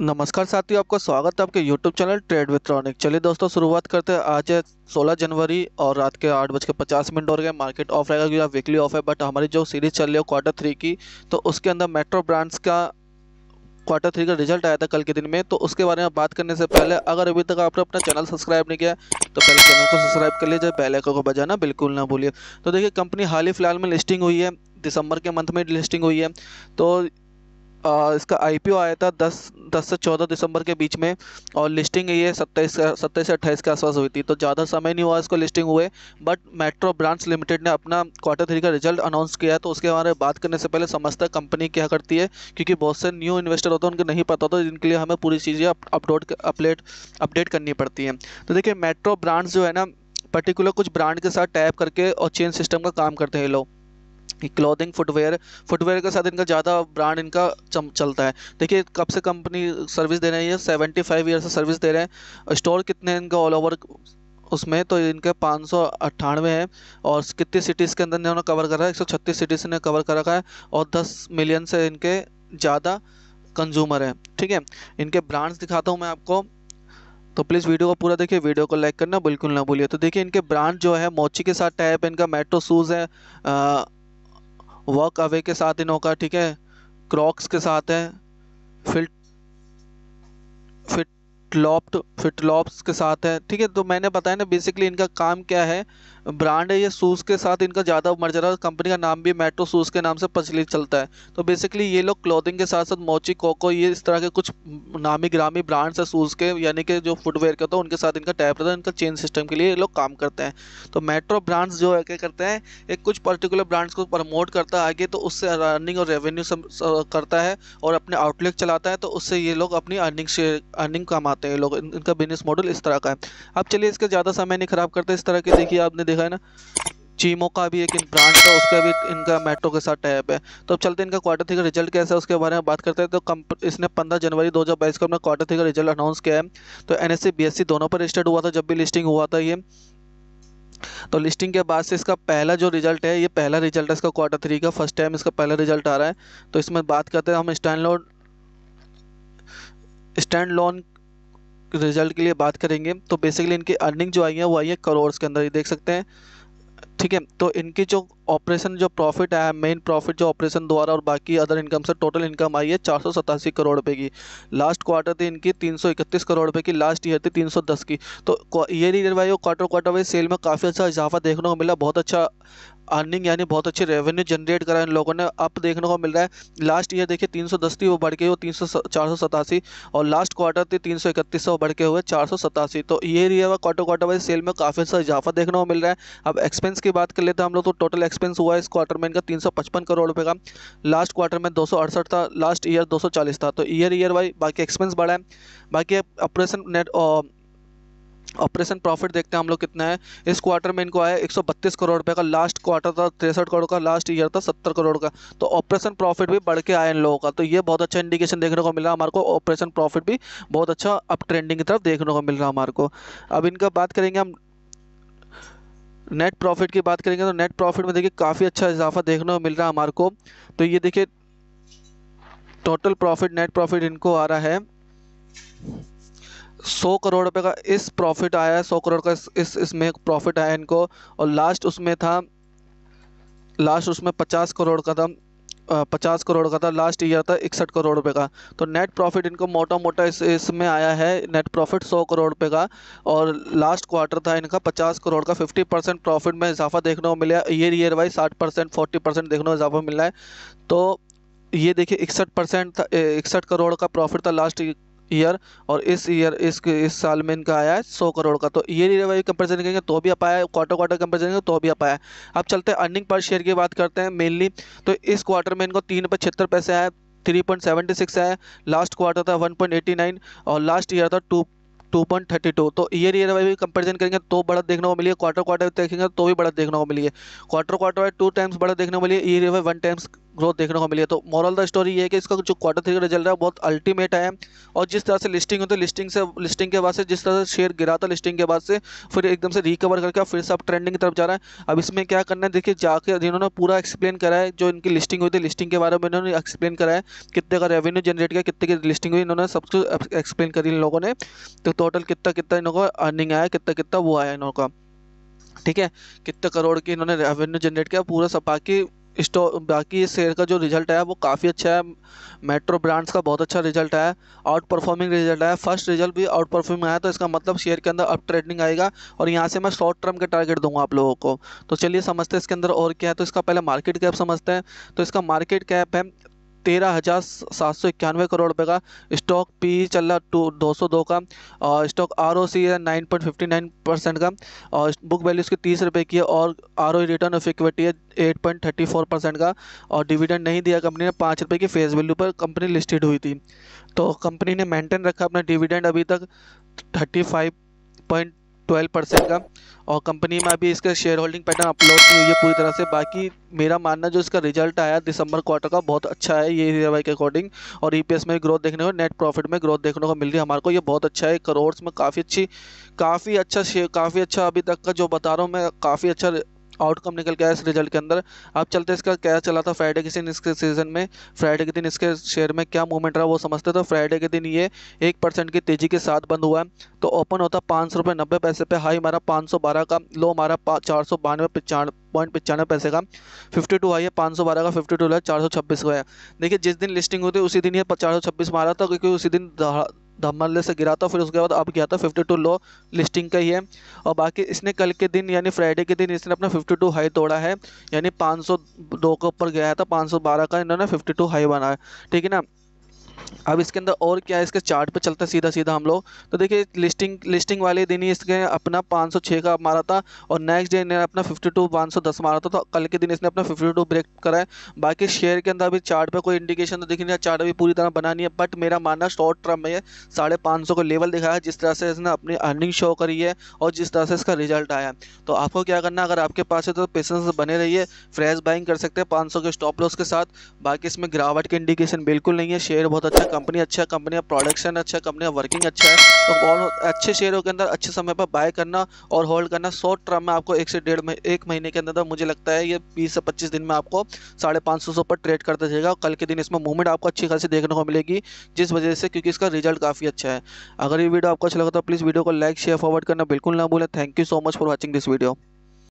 नमस्कार साथियों आपका स्वागत है आपके YouTube चैनल ट्रेड विक्रॉनिक चलिए दोस्तों शुरुआत करते हैं आज है 16 जनवरी और रात के आठ बज के पचास मिनट हो गए मार्केट ऑफ रहेगा क्योंकि वीकली ऑफ है बट हमारी जो सीरीज चल रही है क्वार्टर थ्री की तो उसके अंदर मेट्रो ब्रांड्स का क्वार्टर थ्री का रिजल्ट आया था कल के दिन में तो उसके बारे में बात करने से पहले अगर अभी तक आपने अपना चैनल सब्सक्राइब नहीं किया तो पहले चैनल को सब्सक्राइब कर लीजिए बेल आइकन को बजाना बिल्कुल ना भूलिए तो देखिए कंपनी हाल ही फिलहाल में लिस्टिंग हुई है दिसंबर के मंथ में लिस्टिंग हुई है तो आ, इसका आईपीओ आया था 10 10 से 14 दिसंबर के बीच में और लिस्टिंग ये सत्ताईस सत्ताईस से अट्ठाईस के आसपास हुई थी तो ज़्यादा समय नहीं हुआ इसको लिस्टिंग हुए बट मेट्रो ब्रांड्स लिमिटेड ने अपना क्वार्टर थ्री का रिजल्ट अनाउंस किया है तो उसके बारे में बात करने से पहले समझते हैं कंपनी क्या करती है क्योंकि बहुत से न्यू इन्वेस्टर होते हैं उनको नहीं पता होता जिनके तो लिए हमें पूरी चीज़ें अपडोट अपडेट अपडेट करनी पड़ती हैं तो देखिए मेट्रो ब्रांड्स जो है ना पर्टिकुलर कुछ ब्रांड के साथ टैप करके और चेन सिस्टम का काम करते हैं लोग क्लोथिंग फुटवेयर फुटवेयर के साथ इनका ज़्यादा ब्रांड इनका चलता है देखिए कब से कंपनी सर्विस दे रही है सेवेंटी फाइव ईयर से सर्विस दे रहे हैं स्टोर कितने हैं इनका ऑल ओवर उसमें तो इनके पाँच सौ अट्ठानवे हैं और कितनी सिटीज़ के अंदर इन्होंने कवर करा है एक सौ छत्तीस सिटीज़ ने कवर कर रखा है और दस मिलियन से इनके ज़्यादा कंज्यूमर हैं ठीक है इनके ब्रांड्स दिखाता हूँ मैं आपको तो प्लीज़ वीडियो को पूरा देखिए वीडियो को लाइक करना बिल्कुल ना भूलिए तो देखिए इनके ब्रांड जो है मोची के साथ टाइप है इनका मेट्रो शूज़ है वॉक अवे के साथ इनों का ठीक है क्रॉक्स के साथ है फिट फिट फिटलॉप्ट फिटलॉप्स के साथ है ठीक है तो मैंने बताया ना बेसिकली इनका काम क्या है ब्रांड है ये शूज़ के साथ इनका ज़्यादा मर्जरा कंपनी का नाम भी मेट्रो शूज़ के नाम से प्रचलित चलता है तो बेसिकली ये लोग क्लोथिंग के साथ साथ मोची कोको ये इस तरह के कुछ नामी ग्रामी ब्रांड्स है शूज़ के यानी कि जो फुटवेयर के होते हैं उनके साथ इनका टैप रहता है इनका चेन सिस्टम के लिए ये लोग काम करते हैं तो मेट्रो ब्रांड्स जो है क्या करते हैं एक कुछ पर्टिकुलर ब्रांड्स को प्रमोट करता है आगे तो उससे अर्निंग और रेवेन्यू करता है और अपने आउटलेट चलाता है तो उससे ये लोग अपनी अर्निंग अर्निंग कमाते बनाते हैं लोग इन, इनका बिजनेस मॉडल इस तरह का है अब चलिए इसका ज़्यादा समय नहीं ख़राब करते इस तरह के देखिए आपने देखा है ना चीमो का भी एक इन ब्रांड है उसका भी इनका मेट्रो के साथ टैप है तो अब चलते हैं इनका क्वार्टर थ्री का रिजल्ट कैसा है उसके बारे में बात करते हैं तो कम इसने 15 जनवरी 2022 को अपना क्वार्टर थ्री का रिजल्ट अनाउंस किया है तो एन एस e, e दोनों पर रजिस्टर्ड हुआ था जब भी लिस्टिंग हुआ था ये तो लिस्टिंग के बाद से इसका पहला जो रिजल्ट है ये पहला रिजल्ट है इसका क्वार्टर थ्री का फर्स्ट टाइम इसका पहला रिजल्ट आ रहा है तो इसमें बात करते हैं हम standalone standalone result के लिए बात करेंगे तो बेसिकली इनकी अर्निंग जो आई है वो आई है करोड़ के अंदर ये देख सकते हैं ठीक है तो इनकी जो ऑपरेशन जो प्रॉफिट आया मेन प्रॉफिट जो ऑपरेशन द्वारा और बाकी अदर इनकम से टोटल इनकम आई है चार करोड़ रुपए की लास्ट क्वार्टर थी इनकी 331 करोड़ रुपए की लास्ट ईयर थी 310 की तो year year wise quarter quarter wise sale में काफ़ी अच्छा इजाफा देखने को मिला बहुत अच्छा अर्निंग यानी बहुत अच्छे रेवेन्यू जनरेट करा इन लोगों ने अब देखने को मिल रहा है लास्ट ईयर देखिए तीन थी वो बढ़ के वो तीन सौ और लास्ट क्वार्टर थी तीन सौ इकतीस वो बढ़ के हुए चार तो ये रही है क्वार्टर क्वार्टर वाइज सेल में काफ़ी सा अच्छा इजाफा देखने को मिल रहा है अब एक्सपेंस की बात कर लेते हैं हम लोग तो टोटल एक्सपेंस हुआ है इस क्वार्टर में इनका तीन करोड़ रुपये का लास्ट क्वार्टर में दो था लास्ट ईयर दो था तो ईयर ईयर वाइज बाकी एक्सपेंस बढ़ा है बाकी ऑपरेशन नेट ऑपरेशन प्रॉफिट देखते हैं हम लोग कितना है इस क्वार्टर में इनको आया 132 करोड़ रुपए का लास्ट क्वार्टर था तिरसठ करोड़ का लास्ट ईयर था 70 करोड़ का तो ऑपरेशन प्रॉफिट भी बढ़ के आया इन लोगों का तो ये बहुत अच्छा इंडिकेशन देखने को मिला हमारे को ऑपरेशन प्रॉफिट भी बहुत अच्छा अप ट्रेंडिंग की तरफ देखने को मिल रहा हमारे को अब इनका बात करेंगे हम नेट प्रॉफिट की बात करेंगे तो नेट प्रॉफिट में देखिए काफ़ी अच्छा इजाफा देखने को मिल रहा है हमारे को तो ये देखिए टोटल प्रॉफिट नेट प्रॉफिट इनको आ रहा है सौ करोड़ रुपए का इस प्रॉफिट आया है सौ करोड़ का इस, इस इसमें प्रॉफिट आया इनको और लास्ट उसमें था लास्ट उसमें पचास करोड़ का था पचास करोड़ का था लास्ट ईयर था इकसठ करोड़ रुपए का तो नेट प्रॉफिट इनको मोटा मोटा इस इसमें आया है नेट प्रॉफिट सौ करोड़ रुपए का और लास्ट क्वार्टर था इनका पचास करोड़ का फिफ्टी परसेंट प्रॉफिट में इजाफा देखने को मिला ईयर ईयर वाइज साठ परसेंट फोर्टी परसेंट देखने को इजाफा मिला है तो ये देखिए इकसठ परसेंट था इकसठ करोड़ का प्रॉफिट था लास्ट ईयर और इस ईयर इस इस साल में इनका आया है सौ करोड़ का तो ये ईयर कंपेरिजन करेंगे तो भी आप आया है क्वार्टर क्वार्टर कंपेरिजन करेंगे तो भी आप आया है अब चलते हैं अर्निंग पर शेयर की बात करते हैं मेनली तो इस क्वार्टर में इनको तीन रुपये छिहत्तर पैसे आए थ्री पॉइंट सेवेंटी सिक्स आया लास्ट क्वार्टर था वन पॉइंट एटी नाइन और लास्ट ईयर था two two point thirty two तो ईयर ईयर वाइज भी कंपेरिजन करेंगे तो बढ़त देखने को मिली है क्वार्टर क्वार्टर देखेंगे तो भी बड़ा देखने को मिली है quarter quarter wise two times बड़ा देखने को मिली है year wise one times growth देखने को मिली है तो मॉरल द स्टोरी ये है कि इसका जो क्वार्टर थ्री का रिजल्ट है बहुत अल्टीमेट है और जिस तरह से लिस्टिंग होती है लिस्टिंग से लिस्टिंग के बाद से जिस तरह से शेयर गिरा था लिस्टिंग के बाद से फिर एकदम से रिकवर करके फिर से अब ट्रेंडिंग की तरफ जा रहा है अब इसमें क्या करना है देखिए जाकर जिन्होंने पूरा एक्सप्लेन करा है जो इनकी लिस्टिंग हुई थी लिस्टिंग के बारे में इन्होंने एक्सप्लेन करा है कितने का रेवेन्यू जनरेट किया कितने की लिस्टिंग हुई इन्होंने सब कुछ एक्सप्लेन करी इन लोगों ने तो टोटल कितना कितना इन का अर्निंग आया कितना कितना वो आया इन्हों का ठीक है कितने करोड़ की इन्होंने रेवेन्यू जनरेट किया पूरा सपा की स्टो बाकी इस शेयर का जो रिज़ल्ट है वो काफ़ी अच्छा है मेट्रो ब्रांड्स का बहुत अच्छा रिजल्ट है आउट परफॉर्मिंग रिजल्ट है फर्स्ट रिजल्ट भी आउट परफॉर्मिंग आया तो इसका मतलब शेयर के अंदर अप ट्रेडिंग आएगा और यहाँ से मैं शॉर्ट टर्म के टारगेट दूंगा आप लोगों को तो चलिए समझते हैं इसके अंदर और क्या है तो इसका पहले मार्केट कैप समझते हैं तो इसका मार्केट कैप है तेरह हज़ार सात सौ इक्यानवे करोड़ रुपये का स्टॉक पी चल रहा टू दो सौ दो का और स्टॉक आर ओ सी है nine point fifty nine percent का और बुक वैल्यू इसकी तीस रुपये की है और R O return of equity है eight point thirty four percent का और डिविडेंड नहीं दिया कंपनी ने पाँच रुपये की फेस वैल्यू पर कंपनी लिस्टेड हुई थी तो कंपनी ने मेंटेन रखा अपना डिविडेंड अभी तक thirty five point twelve percent का और कंपनी में अभी इसका शेयर होल्डिंग पैटर्न अपलोड नहीं हुई है पूरी तरह से बाकी मेरा मानना जो इसका रिजल्ट आया दिसंबर क्वार्टर का बहुत अच्छा है ये ईयर के अकॉर्डिंग और ई में ग्रोथ देखने को नेट प्रॉफिट में ग्रोथ देखने को मिल रही है हमारे को ये बहुत अच्छा है करोड़ में काफ़ी अच्छी काफ़ी अच्छा शेयर काफ़ी अच्छा अभी तक का जो बता रहा हूँ मैं काफ़ी अच्छा आउटकम निकल गया इस रिजल्ट के अंदर अब चलते इसका क्या चला था फ्राइडे के दिन इसके सीजन में फ्राइडे के दिन इसके शेयर में क्या मूवमेंट रहा वो समझते तो फ्राइडे के दिन ये एक परसेंट की तेजी के साथ बंद हुआ है तो ओपन होता पाँच सौ रुपये नब्बे पैसे पे हाई मारा पाँच सौ बारह का लो मारा चार सौ बानवे पचानवे पॉइंट पचानवे पैसे का फिफ्टी टू हाई है पाँच सौ बारह का फिफ्टी टू है चार सौ छब्बीस का है देखिए जिस दिन लिस्टिंग होती है उसी दिन ये चार सौ छब्बीस मारा था क्योंकि उसी दिन धमाले से गिरा था फिर उसके बाद अब क्या था टू लो लिस्टिंग का ही है और बाकी इसने कल के दिन यानी फ्राइडे के दिन इसने अपना टू हाई तोड़ा है यानी 502 के ऊपर गया था बारह का इन्होंने टू हाई बना है ठीक है ना अब इसके अंदर और क्या है इसके चार्ट पे चलते हैं सीधा सीधा हम लोग तो देखिए लिस्टिंग लिस्टिंग वाले दिन ही इसके अपना 506 का मारा था और नेक्स्ट डे ने अपना 52 510 मारा था तो कल के दिन इसने अपना 52 ब्रेक करा है बाकी शेयर के अंदर अभी चार्ट पे कोई इंडिकेशन तो दिख नहीं है चार्ट अभी पूरी तरह बना नहीं है बट मेरा मानना शॉर्ट टर्म में साढ़े पाँच का लेवल दिखाया है जिस तरह से इसने अपनी अर्निंग शो करी है और जिस तरह से इसका रिजल्ट आया तो आपको क्या करना अगर आपके पास है तो पेशेंस बने रहिए फ्रेश बाइंग कर सकते हैं पाँच के स्टॉप लॉस के साथ बाकी इसमें गिरावट के इंडिकेशन बिल्कुल नहीं है शेयर बहुत अच्छा कंपनी अच्छा कंपनी का प्रोडक्शन अच्छा कंपनी का वर्किंग अच्छा है तो बहुत अच्छे शेयरों के अंदर अच्छे समय पर बाय करना और होल्ड करना शॉर्ट टर्म में आपको एक से डेढ़ मही एक महीने के अंदर मुझे लगता है ये बीस से पच्चीस दिन में आपको साढ़े पाँच सौ पर ट्रेड करता जाएगा और कल के दिन इसमें मूवमेंट आपको अच्छी खासी देखने को मिलेगी जिस वजह से क्योंकि इसका रिजल्ट काफ़ी अच्छा है अगर ये वीडियो आपको अच्छा लगा तो प्लीज़ वीडियो को लाइक शेयर फॉरवर्ड करना बिल्कुल ना भूलें thank you so much for watching this video